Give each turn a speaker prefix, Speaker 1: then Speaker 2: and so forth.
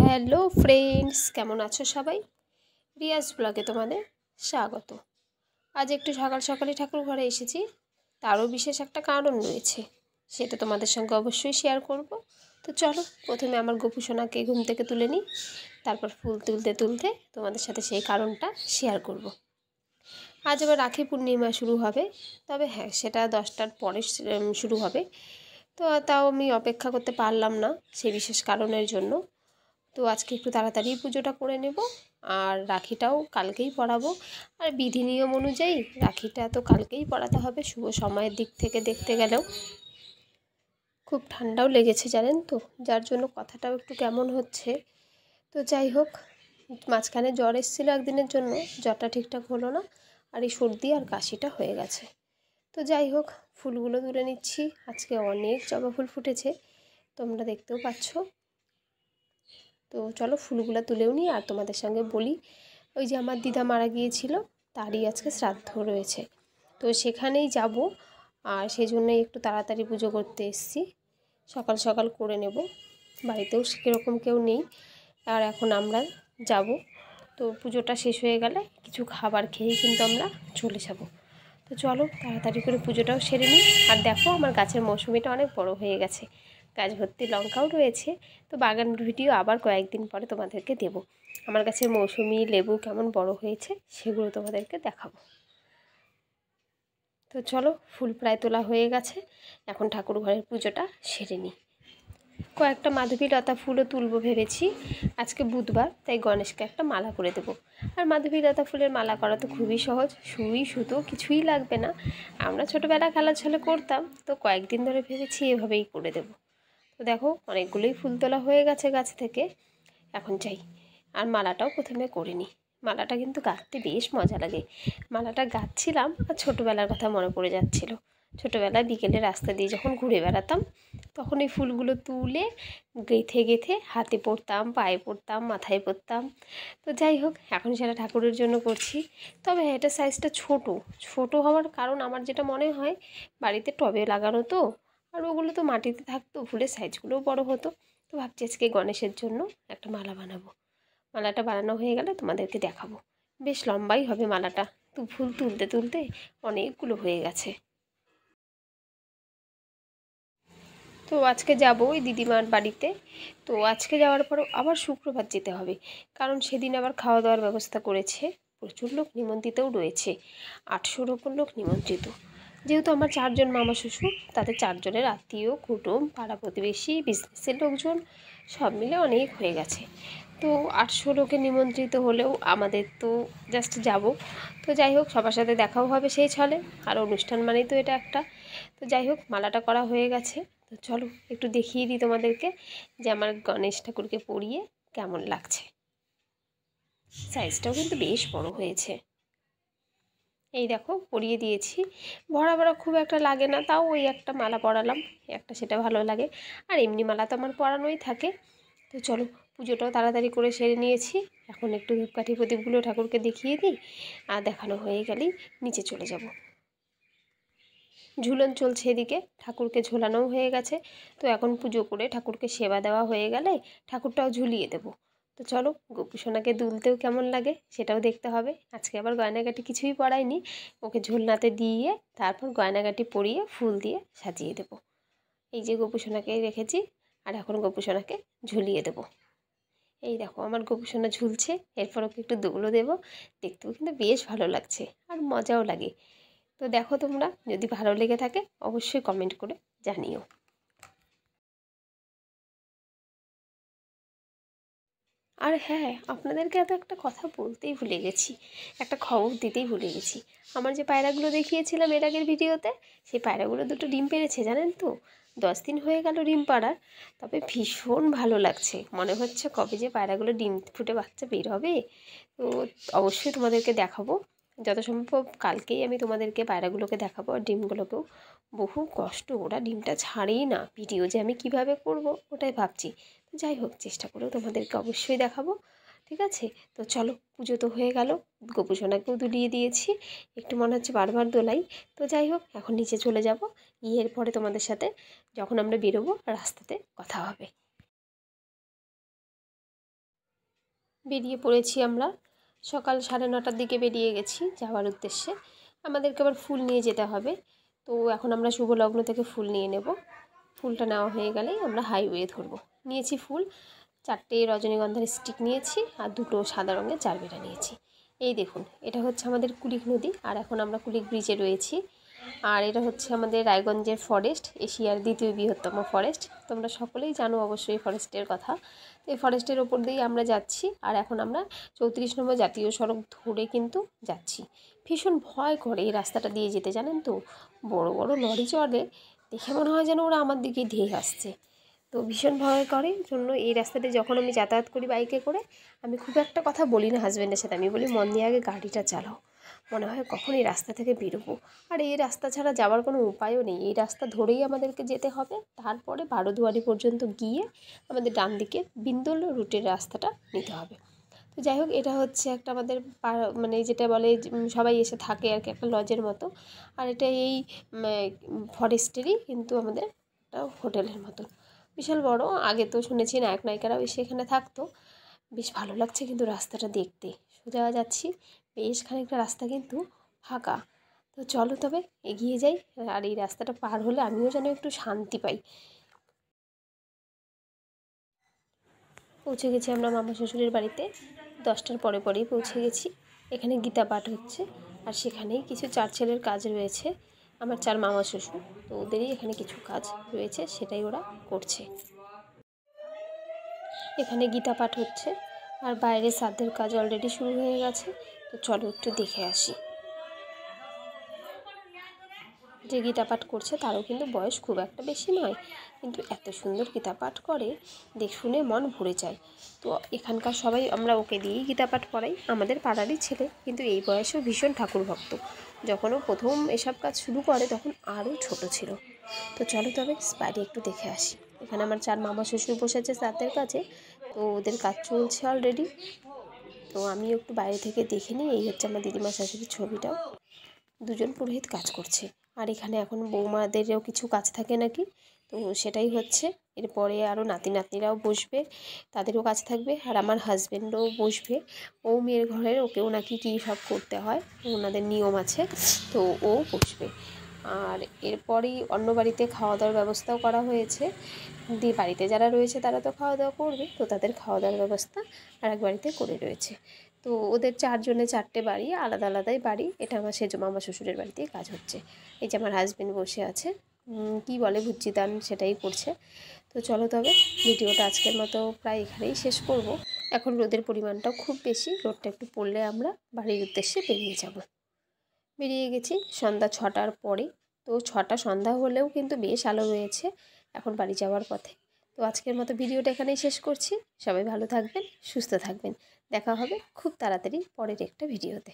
Speaker 1: Hello friends কেমন আছো সবাই রিয়াজ ব্লগে তোমাদের স্বাগত আজ একটু সকাল সকালে ঠাকুর ঘরে এসেছি তারও বিশেষ একটা কারণ রয়েছে সেটা তোমাদের সঙ্গে অবশ্যই শেয়ার করব তো চলো প্রথমে আমার গপু সোনাকে ঘুম থেকে তুলে নিই তারপর ফুল তুলতে তুলতে তোমাদের সাথে সেই কারণটা শেয়ার করব। আজ আবার রাখি পূর্ণিমা শুরু হবে তবে হ্যাঁ সেটা দশটার পরে শুরু হবে তো তাও আমি অপেক্ষা করতে পারলাম না সেই বিশেষ কারণের জন্য তো আজকে একটু তাড়াতাড়ি পুজোটা করে নেব আর রাখিটাও কালকেই পড়াবো আর বিধি নিয়ম অনুযায়ী রাখিটা তো কালকেই পড়াতে হবে শুভ সময়ের দিক থেকে দেখতে গেলেও খুব ঠান্ডাও লেগেছে জানেন তো যার জন্য কথাটাও একটু কেমন হচ্ছে তো যাই হোক মাঝখানে জ্বর এসেছিলো একদিনের জন্য জ্বরটা ঠিকঠাক হলো না আর এই সর্দি আর কাশিটা হয়ে গেছে তো যাই হোক ফুলগুলো তুলে নিচ্ছি আজকে অনেক জবা ফুল ফুটেছে তোমরা দেখতেও পাচ্ছ তো চলো ফুলগুলো তুলেও নিই আর তোমাদের সঙ্গে বলি ওই যে আমার দিদা মারা গিয়েছিল তারই আজকে শ্রাদ্ধ রয়েছে তো সেখানেই যাব আর সেই জন্যই একটু তাড়াতাড়ি পুজো করতে এসছি সকাল সকাল করে নেব বাড়িতেও সেরকম কেউ নেই আর এখন আমরা যাব তো পুজোটা শেষ হয়ে গেলে কিছু খাবার খেয়েই কিন্তু আমরা চলে যাব তো চলো তাড়াতাড়ি করে পুজোটাও সেরে নিই আর দেখো আমার গাছের মৌসুমিটা অনেক বড় হয়ে গেছে গাছ ভর্তি লঙ্কাও রয়েছে তো বাগান ভিডিও আবার কয়েকদিন পরে তোমাদেরকে দেব আমার কাছে মৌসুমি লেবু কেমন বড় হয়েছে সেগুলো তোমাদেরকে দেখাবো তো চলো ফুল প্রায় তোলা হয়ে গেছে এখন ঠাকুর ঘরের পুজোটা সেরে নিই কয়েকটা মাধবী লতা ফুলও তুলবো ভেবেছি আজকে বুধবার তাই গণেশকে একটা মালা করে দেব আর মাধবী লতা ফুলের মালা করা তো খুবই সহজ সুই সুতো কিছুই লাগবে না আমরা ছোটোবেলা খেলা ছলে করতাম তো কয়েকদিন ধরে ভেবেছি এভাবেই করে দেবো তো দেখো অনেকগুলোই ফুল তোলা হয়ে গেছে গাছ থেকে এখন চাই আর মালাটাও প্রথমে করে মালাটা কিন্তু গাঁথতে বেশ মজা লাগে মালাটা গাঁথছিলাম আর ছোটোবেলার কথা মনে পড়ে যাচ্ছিল ছোটোবেলায় বিকেলে রাস্তা দিয়ে যখন ঘুরে বেড়াতাম তখন এই ফুলগুলো তুলে গেঁথে গেঁথে হাতে পড়তাম পায়ে পড়তাম মাথায় পড়তাম তো যাই হোক এখন সেটা ঠাকুরের জন্য করছি তবে হ্যাঁ এটা সাইজটা ছোট ছোট হওয়ার কারণ আমার যেটা মনে হয় বাড়িতে টবে লাগানো তো আর ওগুলো তো মাটিতে থাকতো ফুলের সাইজগুলোও বড় হতো তো ভাবছি আজকে গণেশের জন্য একটা মালা বানাবো মালাটা বানানো হয়ে গেলে তোমাদেরকে দেখাবো বেশ লম্বাই হবে মালাটা তো ফুল তুলতে তুলতে অনেকগুলো হয়ে গেছে তো আজকে যাব ওই দিদিমার বাড়িতে তো আজকে যাওয়ার পরও আবার শুক্রবার যেতে হবে কারণ সেদিন আবার খাওয়া দাওয়ার ব্যবস্থা করেছে প্রচুর লোক নিমন্ত্রিতও রয়েছে আটশোর ওপর লোক নিমন্ত্রিত যেহেতু আমার চারজন মামা শ্বশুর তাদের চারজনের আত্মীয় কুটুম পাড়া প্রতিবেশী বিজনেসের লোকজন সব মিলে অনেক হয়ে গেছে তো আটশো লোকে নিমন্ত্রিত হলেও আমাদের তো জাস্ট যাব তো যাই হোক সবার সাথে দেখাও হবে সেই ছলে আর অনুষ্ঠান মানেই তো এটা একটা তো যাই হোক মালাটা করা হয়ে গেছে তো চলো একটু দেখিয়ে দিই তোমাদেরকে যে আমার গণেশ ঠাকুরকে পরিয়ে কেমন লাগছে সাইজটাও কিন্তু বেশ বড় হয়েছে এই দেখো পরিয়ে দিয়েছি ভরা ভরা খুব একটা লাগে না তাও ওই একটা মালা পরালাম একটা সেটা ভালো লাগে আর এমনি মালা তো আমার পরানোই থাকে তো চলো পুজোটাও তাড়াতাড়ি করে সেরে নিয়েছি এখন একটু ধূপকাঠি প্রদীপগুলো ঠাকুরকে দেখিয়ে দিই আর দেখানো হয়ে গেলেই নিচে চলে যাব ঝুলন চলছে এদিকে ঠাকুরকে ঝোলানোও হয়ে গেছে তো এখন পুজো করে ঠাকুরকে সেবা দেওয়া হয়ে গেলে ঠাকুরটাও ঝুলিয়ে দেবো তো চলো সোনাকে দুলতেও কেমন লাগে সেটাও দেখতে হবে আজকে আবার গয়নাগাটি কিছুই পরাইনি ওকে ঝুলনাতে দিয়ে তারপর গয়নাগাটি পরিয়ে ফুল দিয়ে সাজিয়ে দেব এই যে গোপুসোনাকে রেখেছি আর এখন গোপুসোনাকে ঝুলিয়ে দেব এই দেখো আমার গোপুসোনা ঝুলছে এরপর ওকে একটু দৌড়ো দেবো দেখতেও কিন্তু বেশ ভালো লাগছে আর মজাও লাগে তো দেখো তোমরা যদি ভালো লেগে থাকে অবশ্যই কমেন্ট করে জানিও আর হ্যাঁ আপনাদেরকে এত একটা কথা বলতেই ভুলে গেছি একটা খবর দিতেই ভুলে গেছি আমার যে পায়রাগুলো দেখিয়েছিলাম এর আগের ভিডিওতে সেই পায়রাগুলো দুটো ডিম পেরেছে জানেন তো দশ দিন হয়ে গেল ডিম পাড়ার তবে ভীষণ ভালো লাগছে মনে হচ্ছে কবে যে পায়রাগুলো ডিম ফুটে বাচ্চা বের হবে তো অবশ্যই তোমাদেরকে দেখাবো যত সম্ভব কালকেই আমি তোমাদেরকে পায়রাগুলোকে দেখাবো আর ডিমগুলোকেও বহু কষ্ট ওরা ডিমটা ছাড়েই না ভিডিও যে আমি কিভাবে করব ওটাই ভাবছি তো যাই হোক চেষ্টা করেও তোমাদেরকে অবশ্যই দেখাবো ঠিক আছে তো চলো পুজো তো হয়ে গেল গোপুসোনাকেও দুলিয়ে দিয়েছি একটু মনে হচ্ছে বারবার দোলাই তো যাই হোক এখন নিচে চলে যাব ইয়ের পরে তোমাদের সাথে যখন আমরা বেরোবো রাস্তাতে কথা হবে বেরিয়ে পড়েছি আমরা সকাল সাড়ে নটার দিকে বেরিয়ে গেছি যাওয়ার উদ্দেশ্যে আমাদেরকে আবার ফুল নিয়ে যেতে হবে তো এখন আমরা শুভলগ্ন থেকে ফুল নিয়ে নেব ফুলটা নেওয়া হয়ে গেলেই আমরা হাইওয়ে ধরবো নিয়েছি ফুল চারটে রজনীগন্ধার স্টিক নিয়েছি আর দুটো সাদা রঙের চারবেটা নিয়েছি এই দেখুন এটা হচ্ছে আমাদের কুলিক নদী আর এখন আমরা কুলিক ব্রিজে রয়েছি আর এটা হচ্ছে আমাদের রায়গঞ্জের ফরেস্ট এশিয়ার দ্বিতীয় বৃহত্তম ফরেস্ট তোমরা সকলেই জানো অবশ্যই ফরেস্টের কথা তো এই ফরেস্টের ওপর দিয়েই আমরা যাচ্ছি আর এখন আমরা চৌত্রিশ নম্বর জাতীয় সড়ক ধরে কিন্তু যাচ্ছি ভীষণ ভয় করে এই রাস্তাটা দিয়ে যেতে জানেন তো বড় বড় লরি চড়ে দেখে মনে হয় যেন ওরা আমার দিকে ধেয়ে আসছে তো ভীষণ ভয় করে জন্য এই রাস্তাতে যখন আমি যাতায়াত করি বাইকে করে আমি খুব একটা কথা বলি না হাজব্যান্ডের সাথে আমি বলি মন দিয়ে আগে গাড়িটা চালাও মনে হয় কখন এই রাস্তা থেকে বেরোবো আর এই রাস্তা ছাড়া যাওয়ার কোনো উপায়ও নেই এই রাস্তা ধরেই আমাদেরকে যেতে হবে তারপরে বারোদুয়ারি পর্যন্ত গিয়ে আমাদের ডান দিকে বিন্দল রুটের রাস্তাটা নিতে হবে তো যাই হোক এটা হচ্ছে একটা আমাদের মানে যেটা বলে সবাই এসে থাকে আর কি একটা লজের মতো আর এটা এই ফরেস্টেরই কিন্তু আমাদের একটা হোটেলের মতো বিশাল বড় আগে তো শুনেছি নায়ক নায়িকারাও এসে এখানে থাকতো বেশ ভালো লাগছে কিন্তু রাস্তাটা দেখতে সোজা যাচ্ছি বেশ খানিকটা রাস্তা কিন্তু ফাঁকা তো চলো তবে এগিয়ে যাই আর এই রাস্তাটা পার হলে আমিও যেন একটু শান্তি পাই পৌঁছে গেছি আমরা মামা শ্বশুরের বাড়িতে দশটার পরে পরেই পৌঁছে গেছি এখানে গীতা পাঠ হচ্ছে আর সেখানেই কিছু চার ছেলের কাজ রয়েছে আমার চার মামা শ্বশুর তো ওদেরই এখানে কিছু কাজ রয়েছে সেটাই ওরা করছে এখানে গীতা পাঠ হচ্ছে আর বাইরে সাদের কাজ অলরেডি শুরু হয়ে গেছে তো চলো একটু দেখে আসি যে গীতাপাঠ করছে তারও কিন্তু বয়স খুব একটা বেশি নয় কিন্তু এত সুন্দর গীতাপাঠ করে দেখ শুনে মন ভরে যায় তো এখানকার সবাই আমরা ওকে দিয়েই গীতাপাঠ করাই আমাদের পাড়ারই ছেলে কিন্তু এই বয়সেও ভীষণ ঠাকুর ভক্ত যখন ও প্রথম এসব কাজ শুরু করে তখন আরও ছোট ছিল তো চলো তবে বাইরে একটু দেখে আসি এখানে আমার চার মামা শ্বশুর বসেছে তাদের কাছে তো ওদের কাজ চলছে অলরেডি তো আমি একটু বাইরে থেকে দেখে নিই এই হচ্ছে আমার দিদিমা শাশুড়ির ছবিটাও দুজন পুরোহিত কাজ করছে আর এখানে এখন বৌমাদেরও কিছু কাজ থাকে নাকি তো সেটাই হচ্ছে এরপরে আরও নাতি নাতনিরাও বসবে তাদেরও কাজ থাকবে আর আমার হাজব্যান্ডও বসবে ও মেয়ের ঘরের ওকেও নাকি কী সব করতে হয় ওনাদের নিয়ম আছে তো ও বসবে আর এরপরেই অন্য বাড়িতে খাওয়া দাওয়ার ব্যবস্থাও করা হয়েছে দিয়ে বাড়িতে যারা রয়েছে তারা তো খাওয়া দাওয়া করবে তো তাদের খাওয়া দাওয়ার ব্যবস্থা আর এক বাড়িতে করে রয়েছে তো ওদের চারজনে চারটে বাড়ি আলাদা আলাদাই বাড়ি এটা আমার সেজো মামা শ্বশুরের বাড়িতেই কাজ হচ্ছে এই যে আমার হাজব্যান্ড বসে আছে কি বলে ভুজি দান সেটাই করছে তো চলো তবে ভিডিওটা আজকের মতো প্রায় এখানেই শেষ করব এখন রোদের পরিমাণটাও খুব বেশি রোদটা একটু পড়লে আমরা বাড়ির উদ্দেশ্যে বেরিয়ে যাব বেরিয়ে গেছি সন্ধ্যা ছটার পরে তো ছটা সন্ধ্যা হলেও কিন্তু বেশ আলো রয়েছে এখন বাড়ি যাওয়ার পথে তো আজকের মতো ভিডিওটা এখানেই শেষ করছি সবাই ভালো থাকবেন সুস্থ থাকবেন দেখা হবে খুব তাড়াতাড়ি পরের একটা ভিডিওতে